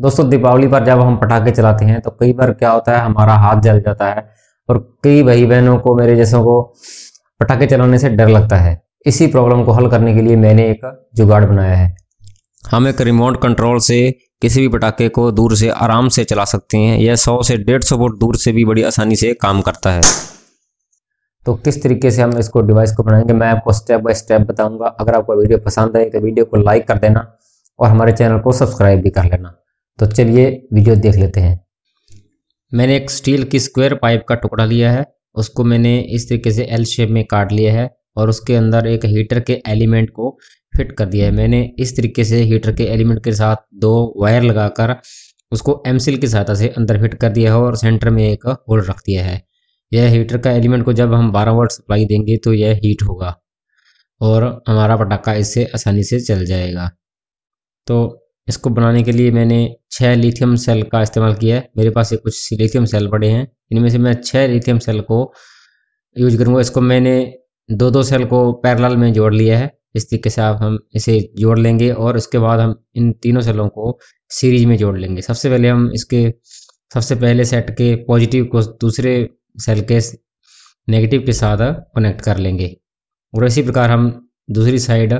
दोस्तों दीपावली पर जब हम पटाखे चलाते हैं तो कई बार क्या होता है हमारा हाथ जल जाता है और कई भाई बहनों को मेरे जैसों को पटाखे चलाने से डर लगता है इसी प्रॉब्लम को हल करने के लिए मैंने एक जुगाड़ बनाया है हम एक रिमोट कंट्रोल से किसी भी पटाखे को दूर से आराम से चला सकते हैं यह 100 से 150 फुट दूर से भी बड़ी आसानी से काम करता है तो किस तरीके से हम इसको डिवाइस को बनाएंगे मैं आपको स्टेप बाय स्टेप बताऊंगा अगर आपको वीडियो पसंद आए तो वीडियो को लाइक कर देना और हमारे चैनल को सब्सक्राइब भी कर लेना तो चलिए वीडियो देख लेते हैं मैंने एक स्टील की स्क्वायर पाइप का टुकड़ा लिया है उसको मैंने इस तरीके से एल शेप में काट लिया है और उसके अंदर एक हीटर के एलिमेंट को फिट कर दिया है मैंने इस तरीके से हीटर के एलिमेंट के साथ दो वायर लगाकर उसको एमसिल की सहायता से अंदर फिट कर दिया है और सेंटर में एक होल रख दिया है यह हीटर का एलिमेंट को जब हम 12 वोल्ट सप्लाई देंगे तो यह हीट होगा और हमारा पटाखा इससे आसानी से चल जाएगा तो इसको बनाने के लिए मैंने छः लिथियम सेल का इस्तेमाल किया है मेरे पास ये कुछ लिथियम सेल पड़े हैं इनमें से मैं छः लिथियम सेल को यूज करूँगा इसको मैंने दो दो सेल को पैरेलल में जोड़ लिया है इस तरीके से आप हम इसे जोड़ लेंगे और उसके बाद हम इन तीनों सेलों को सीरीज में जोड़ लेंगे सबसे पहले हम इसके सबसे पहले सेट के पॉजिटिव को दूसरे सेल के नेगेटिव के साथ कनेक्ट कर लेंगे और इसी प्रकार हम दूसरी साइड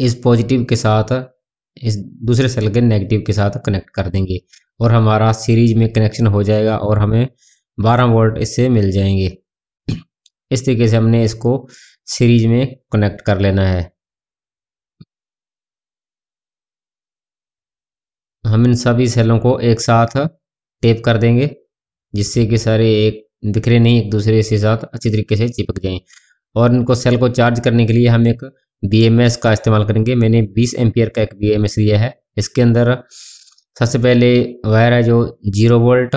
इस पॉजिटिव के साथ इस दूसरे सेल के नेगेटिव के साथ कनेक्ट कर देंगे और हमारा सीरीज में कनेक्शन हो जाएगा और हमें 12 वोल्ट इससे मिल जाएंगे इस तरीके से हमने इसको सीरीज में कनेक्ट कर लेना है हम इन सभी सेलों को एक साथ टेप कर देंगे जिससे कि सारे एक बिखरे नहीं एक दूसरे के साथ अच्छी तरीके से चिपक जाएं और इनको सेल को चार्ज करने के लिए हम एक बी का इस्तेमाल करेंगे मैंने बीस एम्पियर का एक बी लिया है इसके अंदर सबसे पहले वायर है जो जीरो वोल्ट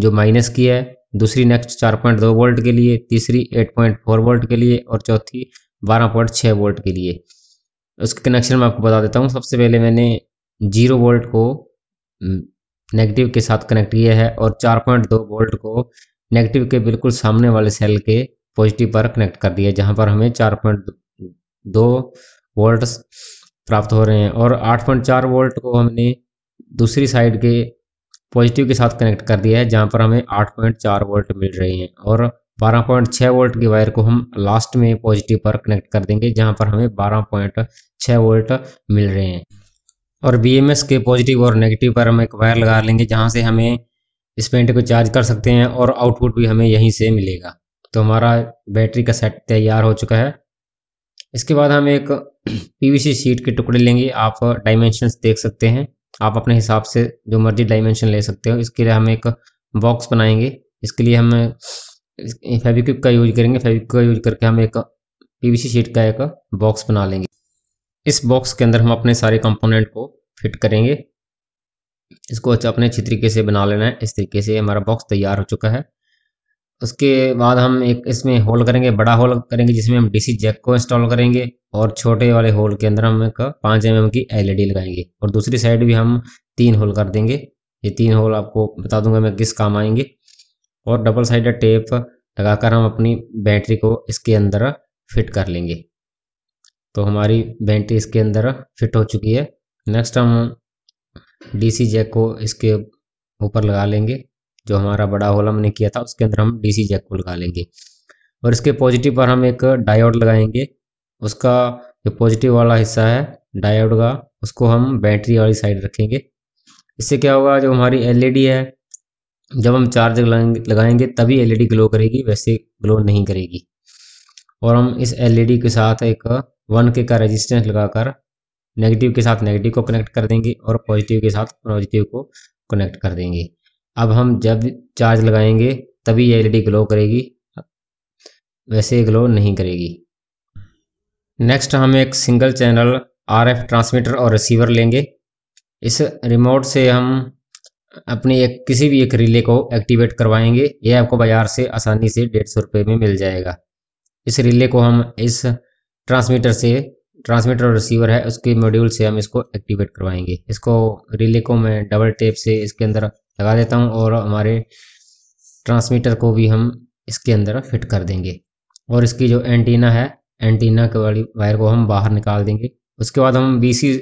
जो माइनस की है दूसरी नेक्स्ट चार पॉइंट दो वोल्ट के लिए तीसरी एट पॉइंट फोर वोल्ट के लिए और चौथी बारह पॉइंट छः वोल्ट के लिए उसके कनेक्शन में आपको बता देता हूँ सबसे पहले मैंने जीरो वोल्ट को नेगेटिव के साथ कनेक्ट किया है और चार पॉइंट दो वोल्ट को नेगेटिव के बिल्कुल सामने वाले सेल के पॉजिटिव पर कनेक्ट कर दिया जहाँ पर हमें चार पॉइंट दो वोल्ट प्राप्त हो रहे हैं और 8.4 वोल्ट को हमने दूसरी साइड के पॉजिटिव के साथ कनेक्ट कर दिया है जहाँ पर हमें 8.4 वोल्ट मिल रहे हैं और 12.6 वोल्ट की वायर को हम लास्ट में पॉजिटिव पर कनेक्ट कर देंगे जहाँ पर हमें 12.6 वोल्ट मिल रहे हैं और बी के पॉजिटिव और नेगेटिव पर हम एक वायर लगा लेंगे जहाँ से हमें इस पेंट को चार्ज कर सकते हैं और आउटपुट भी हमें यहीं से मिलेगा तो हमारा बैटरी का सेट तैयार हो चुका है इसके बाद हम एक पीवीसी शीट के टुकड़े लेंगे आप डायमेंशंस देख सकते हैं आप अपने हिसाब से जो मर्जी डायमेंशन ले सकते हो इसके लिए हम एक बॉक्स बनाएंगे इसके लिए हम फेविक्विक का यूज करेंगे फेविक्विक का यूज करके हम एक पीवीसी शीट का एक बॉक्स बना लेंगे इस बॉक्स के अंदर हम अपने सारे कंपोनेंट को फिट करेंगे इसको अच्छा अपने अच्छी तरीके से बना लेना है इस तरीके से हमारा बॉक्स तैयार हो चुका है उसके बाद हम एक इसमें होल करेंगे बड़ा होल करेंगे जिसमें हम डीसी जैक को इंस्टॉल करेंगे और छोटे वाले होल के अंदर हम एक पाँच एम की एलईडी e लगाएंगे और दूसरी साइड भी हम तीन होल कर देंगे ये तीन होल आपको बता दूंगा मैं किस काम आएंगे और डबल साइड टेप लगाकर हम अपनी बैटरी को इसके अंदर फिट कर लेंगे तो हमारी बैटरी इसके अंदर फिट हो चुकी है नेक्स्ट हम डीसी जैक को इसके ऊपर लगा लेंगे जो हमारा बड़ा होल हमने किया था उसके अंदर हम डीसी जैक को लगा लेंगे और इसके पॉजिटिव पर हम एक डायोड लगाएंगे उसका जो पॉजिटिव वाला हिस्सा है डायोड का उसको हम बैटरी वाली साइड रखेंगे इससे क्या होगा जो हमारी एलईडी e है जब हम चार्ज लगाएंगे तभी एलईडी ग्लो e करेगी वैसे ग्लो नहीं करेगी और हम इस एलईडी e के साथ एक वन के का रेजिस्टेंस लगाकर नेगेटिव के साथ नेगेटिव को कनेक्ट कर देंगे और पॉजिटिव के साथ पॉजिटिव को कनेक्ट कर देंगे अब हम जब चार्ज लगाएंगे तभी एलईडी ग्लो करेगी वैसे ग्लो नहीं करेगी नेक्स्ट हम एक सिंगल चैनल आरएफ ट्रांसमीटर और रिसीवर लेंगे इस रिमोट से हम अपने एक किसी भी एक रिले को एक्टिवेट करवाएंगे ये आपको बाज़ार से आसानी से डेढ़ सौ रुपये में मिल जाएगा इस रिले को हम इस ट्रांसमीटर से ट्रांसमीटर और रिसीवर है उसके मॉड्यूल से हम इसको एक्टिवेट करवाएंगे इसको रिले को मैं डबल टेप से इसके अंदर लगा देता हूँ और हमारे ट्रांसमीटर को भी हम इसके अंदर फिट कर देंगे और इसकी जो एंटीना है एंटीना के वाली वायर को हम बाहर निकाल देंगे उसके बाद हम बी सी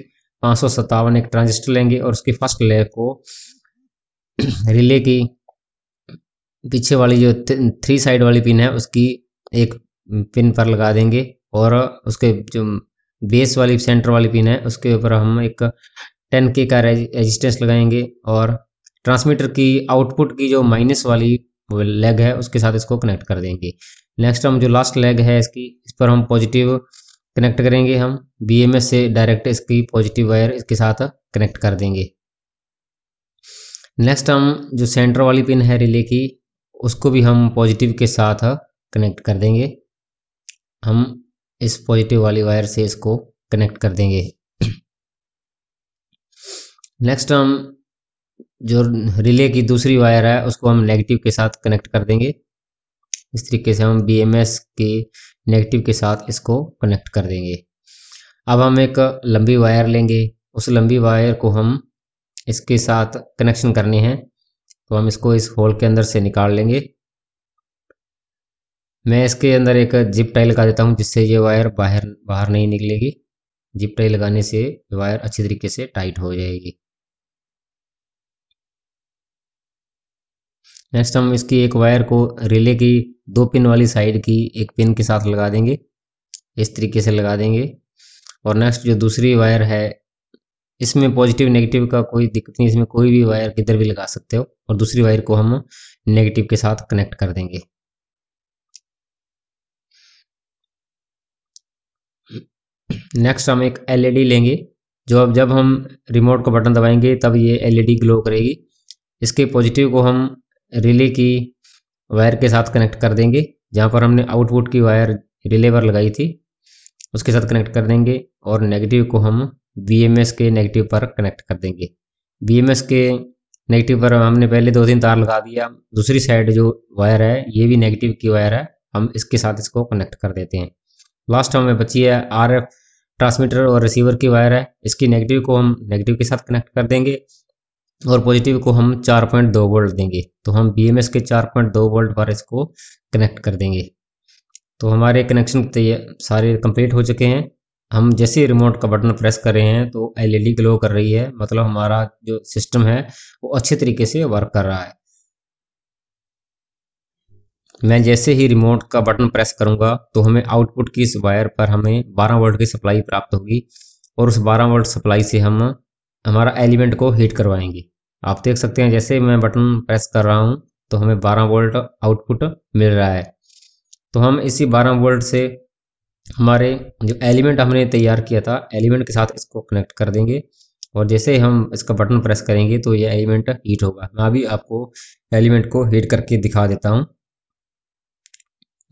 सौ सत्तावन एक ट्रांजिस्टर लेंगे और उसकी फर्स्ट लेयर को रिले की पीछे वाली जो थ्री साइड वाली पिन है उसकी एक पिन पर लगा देंगे और उसके जो बेस वाली सेंटर वाली पिन है उसके ऊपर हम एक टेन के का रेजिस्टेंस लगाएंगे और ट्रांसमीटर की आउटपुट की जो माइनस वाली लेग है उसके साथ इसको कनेक्ट कर देंगे नेक्स्ट हम जो लास्ट लेग है इसकी इस पर हम पॉजिटिव कनेक्ट करेंगे हम बी से डायरेक्ट इसकी पॉजिटिव वायर इसके साथ कनेक्ट कर देंगे नेक्स्ट हम जो सेंटर वाली पिन है रिले की उसको भी हम पॉजिटिव के साथ कनेक्ट कर देंगे हम इस पॉजिटिव वाली वायर से इसको कनेक्ट कर देंगे नेक्स्ट हम जो रिले की दूसरी वायर है उसको हम नेगेटिव के साथ कनेक्ट कर देंगे इस तरीके से हम बी के नेगेटिव के साथ इसको कनेक्ट कर देंगे अब हम एक लंबी वायर लेंगे उस लंबी वायर को हम इसके साथ कनेक्शन करने हैं तो हम इसको इस होल के अंदर से निकाल लेंगे मैं इसके अंदर एक जिप टाई लगा देता हूँ जिससे ये वायर बाहर बाहर नहीं निकलेगी जिप टाई लगाने से वायर अच्छी तरीके से टाइट हो जाएगी नेक्स्ट हम इसकी एक वायर को रिले की दो पिन वाली साइड की एक पिन के साथ लगा देंगे इस तरीके से लगा देंगे और नेक्स्ट जो दूसरी वायर है इसमें पॉजिटिव नेगेटिव का कोई दिक्कत नहीं इसमें कोई भी वायर किधर भी लगा सकते हो और दूसरी वायर को हम नेगेटिव के साथ कनेक्ट कर देंगे नेक्स्ट हम एक एलईडी e लेंगे जो अब जब हम रिमोट को बटन दबाएंगे तब ये एलईडी ग्लो e करेगी इसके पॉजिटिव को हम रिले की वायर के साथ कनेक्ट कर देंगे जहाँ पर हमने आउटपुट की वायर रिले पर लगाई थी उसके साथ कनेक्ट कर देंगे और नेगेटिव को हम वी के नेगेटिव पर कनेक्ट कर देंगे वी के नेगेटिव पर हमने पहले दो तीन तार लगा दिया दूसरी साइड जो वायर है ये भी नेगेटिव की वायर है हम इसके साथ इसको कनेक्ट कर देते हैं लास्ट हमें बची है आर एफ ट्रांसमीटर और रिसीवर की वायर है इसकी नेगेटिव को हम नेगेटिव के साथ कनेक्ट कर देंगे और पॉजिटिव को हम 4.2 वोल्ट देंगे तो हम बी के 4.2 वोल्ट पर इसको कनेक्ट कर देंगे तो हमारे कनेक्शन तो सारे कंप्लीट हो चुके हैं हम जैसे ही रिमोट का बटन प्रेस कर रहे हैं तो एलईडी ग्लो कर रही है मतलब हमारा जो सिस्टम है वो अच्छे तरीके से वर्क कर रहा है मैं जैसे ही रिमोट का बटन प्रेस करूंगा तो हमें आउटपुट की इस वायर पर हमें 12 वोल्ट की सप्लाई प्राप्त होगी और उस 12 वोल्ट सप्लाई से हम हमारा एलिमेंट को हीट करवाएंगे आप देख सकते हैं जैसे मैं बटन प्रेस कर रहा हूं तो हमें 12 वोल्ट आउटपुट मिल रहा है तो हम इसी 12 वोल्ट से हमारे जो एलिमेंट हमने तैयार किया था एलिमेंट के साथ इसको कनेक्ट कर देंगे और जैसे हम इसका बटन प्रेस करेंगे तो ये एलिमेंट हीट होगा मैं अभी आपको एलिमेंट को हीट करके दिखा देता हूँ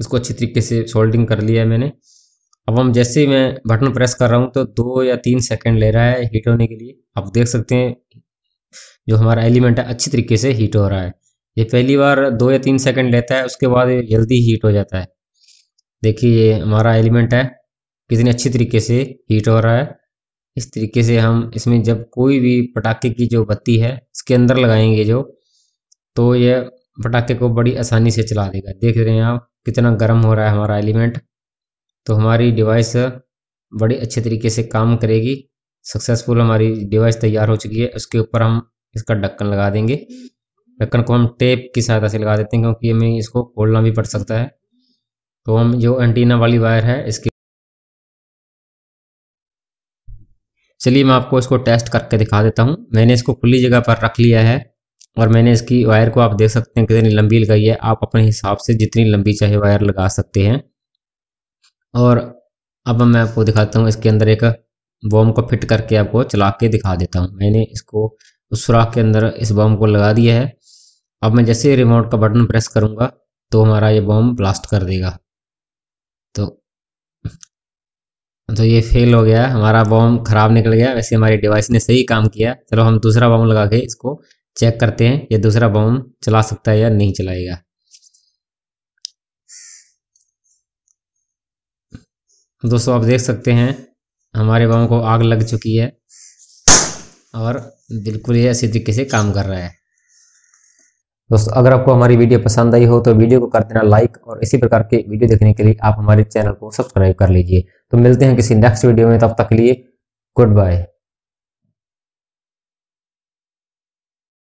इसको अच्छी तरीके से सोल्डिंग कर लिया है मैंने अब हम जैसे ही मैं बटन प्रेस कर रहा हूँ तो दो या तीन सेकंड ले रहा है हीट होने के लिए आप देख सकते हैं जो हमारा एलिमेंट है अच्छी तरीके से हीट हो रहा है ये पहली बार दो या तीन सेकंड लेता है उसके बाद जल्दी हीट हो जाता है देखिए ये हमारा एलिमेंट है कितने अच्छी तरीके से हीट हो रहा है इस तरीके से हम इसमें जब कोई भी पटाखे की जो बत्ती है इसके अंदर लगाएंगे जो तो यह पटाखे को बड़ी आसानी से चला देगा देख रहे हैं आप कितना गर्म हो रहा है हमारा एलिमेंट तो हमारी डिवाइस बड़ी अच्छे तरीके से काम करेगी सक्सेसफुल हमारी डिवाइस तैयार हो चुकी है उसके ऊपर हम इसका ढक्कन लगा देंगे ढक्कन को हम टेप की सहायता से लगा देते हैं क्योंकि हमें इसको खोलना भी पड़ सकता है तो हम जो एंटीना वाली वायर है इसकी चलिए मैं आपको इसको टेस्ट करके दिखा देता हूँ मैंने इसको खुली जगह पर रख लिया है और मैंने इसकी वायर को आप देख सकते हैं कितनी लंबी लगाई है आप अपने हिसाब से जितनी लंबी चाहे वायर लगा सकते हैं और अब मैं आपको दिखाता हूँ इसके अंदर एक बॉम को फिट करके आपको चला के दिखा देता हूँ मैंने इसको उस सुराख के अंदर इस बॉम को लगा दिया है अब मैं जैसे रिमोट का बटन प्रेस करूँगा तो हमारा ये बॉम ब्लास्ट कर देगा तो तो ये फेल हो गया हमारा बॉम ख़राब निकल गया वैसे हमारी डिवाइस ने सही काम किया चलो हम दूसरा बॉम लगा के इसको चेक करते हैं ये दूसरा बम चला सकता है या नहीं चलाएगा दोस्तों आप देख सकते हैं हमारे बम को आग लग चुकी है और बिल्कुल ये अच्छी तरीके से काम कर रहा है दोस्तों अगर आपको हमारी वीडियो पसंद आई हो तो वीडियो को कर देना लाइक और इसी प्रकार के वीडियो देखने के लिए आप हमारे चैनल को सब्सक्राइब कर लीजिए तो मिलते हैं किसी नेक्स्ट वीडियो में तब तक के लिए गुड बाय